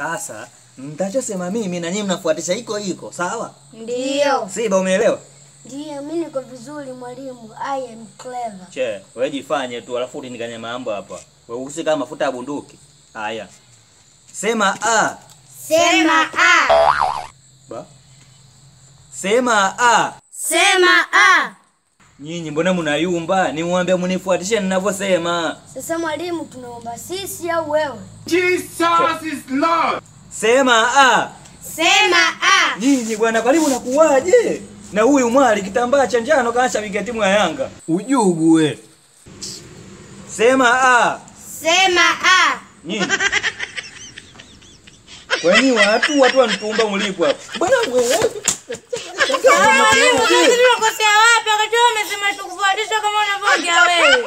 Sasa mtachosema mimi na nyinyi mnafuatisha iko iko, sawa? Ndio. Siba, umeelewa? Ndio, mimi niko vizuri mwalimu. I am clever. Che, wewe jifanye tu alafu ulinikanya mambo hapa. Wewe usi kama mafuta ya bunduki. Haya. Sema a. Sema a. Ba. Sema a. Sema a. Nyinyi mbona mnayumba? Niwaambia mnifuatishe ninavyosema. Sasa mwalimu, tunaomba sisi au wewe? Jesus is Sema a. Sema a. Nyinyi bwana karibu na kuwaje? Na huyu mwali kitambaa cha njano kaanza wingia timu ya Yanga. Ujugu we. Sema a. Sema a. Nyinyi. nini watu watu wanitumba mlipo hapo. Bwana wewe. Unakosea wapi? Wakati wewe umesema tukufuatisha kama unavyoongea wewe.